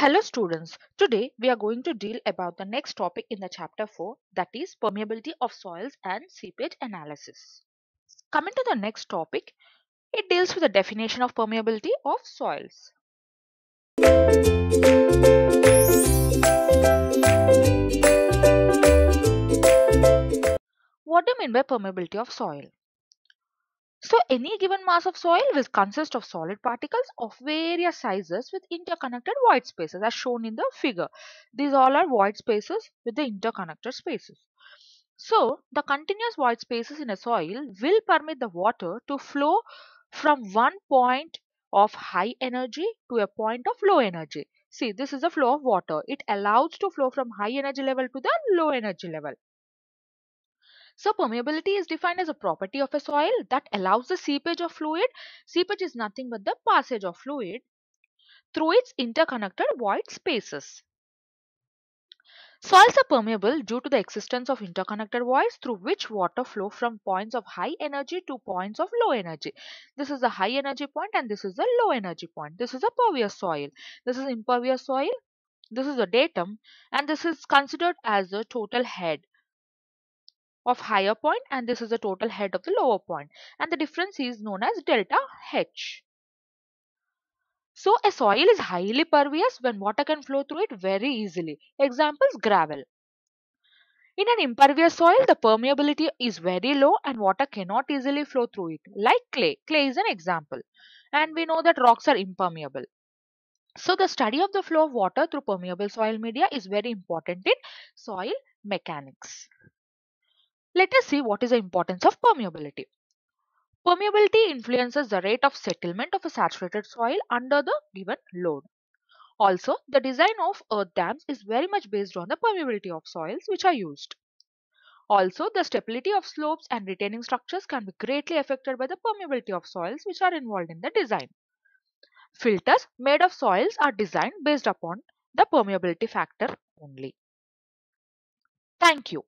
Hello students, today we are going to deal about the next topic in the chapter 4 that is permeability of soils and seepage analysis. Coming to the next topic, it deals with the definition of permeability of soils. What do you mean by permeability of soil? So any given mass of soil will consist of solid particles of various sizes with interconnected void spaces as shown in the figure. These all are void spaces with the interconnected spaces. So the continuous void spaces in a soil will permit the water to flow from one point of high energy to a point of low energy. See this is the flow of water. It allows to flow from high energy level to the low energy level. So permeability is defined as a property of a soil that allows the seepage of fluid. Seepage is nothing but the passage of fluid through its interconnected void spaces. Soils are permeable due to the existence of interconnected voids through which water flow from points of high energy to points of low energy. This is a high energy point and this is a low energy point. This is a pervious soil. This is impervious soil. This is a datum and this is considered as a total head of higher point and this is the total head of the lower point and the difference is known as delta H. So a soil is highly pervious when water can flow through it very easily. Examples gravel. In an impervious soil, the permeability is very low and water cannot easily flow through it. Like clay, clay is an example. And we know that rocks are impermeable. So the study of the flow of water through permeable soil media is very important in soil mechanics. Let us see what is the importance of permeability. Permeability influences the rate of settlement of a saturated soil under the given load. Also, the design of earth dams is very much based on the permeability of soils which are used. Also, the stability of slopes and retaining structures can be greatly affected by the permeability of soils which are involved in the design. Filters made of soils are designed based upon the permeability factor only. Thank you.